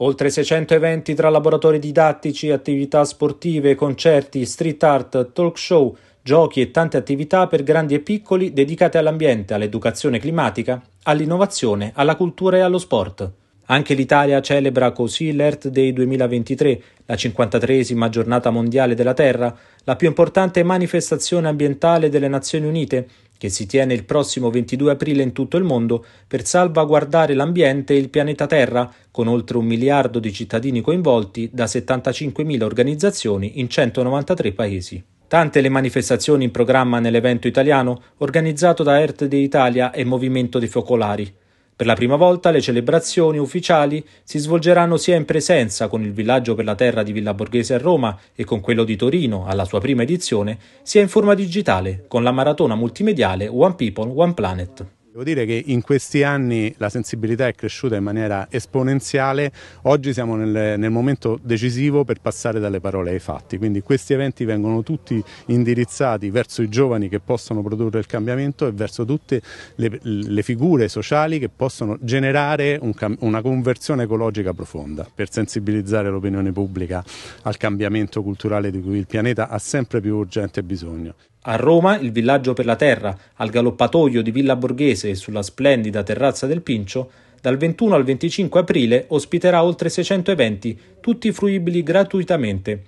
Oltre 600 eventi tra laboratori didattici, attività sportive, concerti, street art, talk show, giochi e tante attività per grandi e piccoli dedicate all'ambiente, all'educazione climatica, all'innovazione, alla cultura e allo sport. Anche l'Italia celebra così l'Earth Day 2023, la 53esima giornata mondiale della Terra, la più importante manifestazione ambientale delle Nazioni Unite, che si tiene il prossimo 22 aprile in tutto il mondo per salvaguardare l'ambiente e il pianeta Terra, con oltre un miliardo di cittadini coinvolti da 75.000 organizzazioni in 193 paesi. Tante le manifestazioni in programma nell'evento italiano organizzato da Earth Day Italia e Movimento dei Focolari. Per la prima volta le celebrazioni ufficiali si svolgeranno sia in presenza con il villaggio per la terra di Villa Borghese a Roma e con quello di Torino alla sua prima edizione, sia in forma digitale con la maratona multimediale One People, One Planet. Devo dire che in questi anni la sensibilità è cresciuta in maniera esponenziale, oggi siamo nel, nel, momento decisivo per passare dalle parole ai fatti, quindi questi eventi vengono tutti indirizzati verso i giovani che possono produrre il cambiamento e verso tutte le, le figure sociali che possono generare un, una conversione ecologica profonda per sensibilizzare l'opinione pubblica al cambiamento culturale di cui il pianeta ha sempre più urgente bisogno. A Roma il villaggio per la terra, al galoppatoio di Villa Borghese e sulla splendida terrazza del Pincio, dal 21 al 25 aprile ospiterà oltre 600 eventi, tutti fruibili gratuitamente.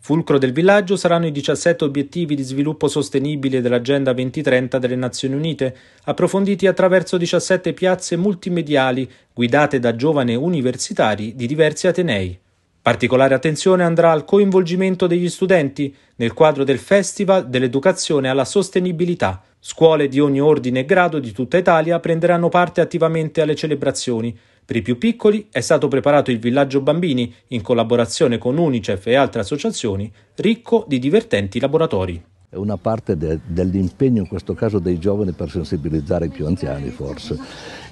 Fulcro del villaggio saranno i 17 obiettivi di sviluppo sostenibile dell'Agenda 2030 delle Nazioni Unite, approfonditi attraverso 17 piazze multimediali guidate da giovani universitari di diversi atenei. Particolare attenzione andrà al coinvolgimento degli studenti nel quadro del Festival dell'Educazione alla Sostenibilità. Scuole di ogni ordine e grado di tutta Italia prenderanno parte attivamente alle celebrazioni. Per i più piccoli è stato preparato il Villaggio Bambini in collaborazione con Unicef e altre associazioni, ricco di divertenti laboratori. È una parte de, dell'impegno in questo caso dei giovani per sensibilizzare i più anziani forse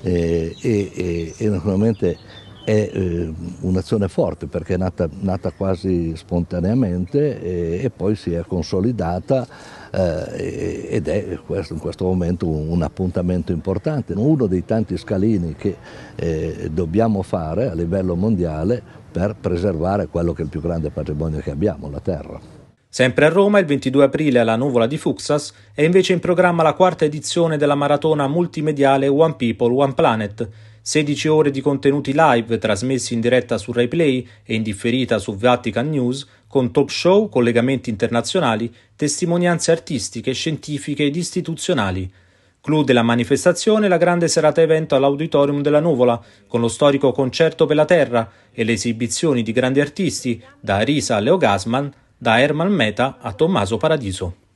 e, e, e, e naturalmente è eh, un'azione forte perché è nata, nata quasi spontaneamente e, e, poi si è consolidata eh, ed è questo, in questo momento un, un, appuntamento importante, uno dei tanti scalini che eh, dobbiamo fare a livello mondiale per preservare quello che è il più grande patrimonio che abbiamo, la terra. Sempre a Roma, il 22 aprile alla Nuvola di Fuxas, è invece in programma la quarta edizione della maratona multimediale One People, One Planet, 16 ore di contenuti live trasmessi in diretta su RaiPlay e in differita su Vatican News, con talk show, collegamenti internazionali, testimonianze artistiche, scientifiche ed istituzionali. Clou della manifestazione la grande serata evento all'Auditorium della Nuvola, con lo storico Concerto per la Terra e le esibizioni di grandi artisti, da Arisa a Leo Gassman, da Herman Meta a Tommaso Paradiso.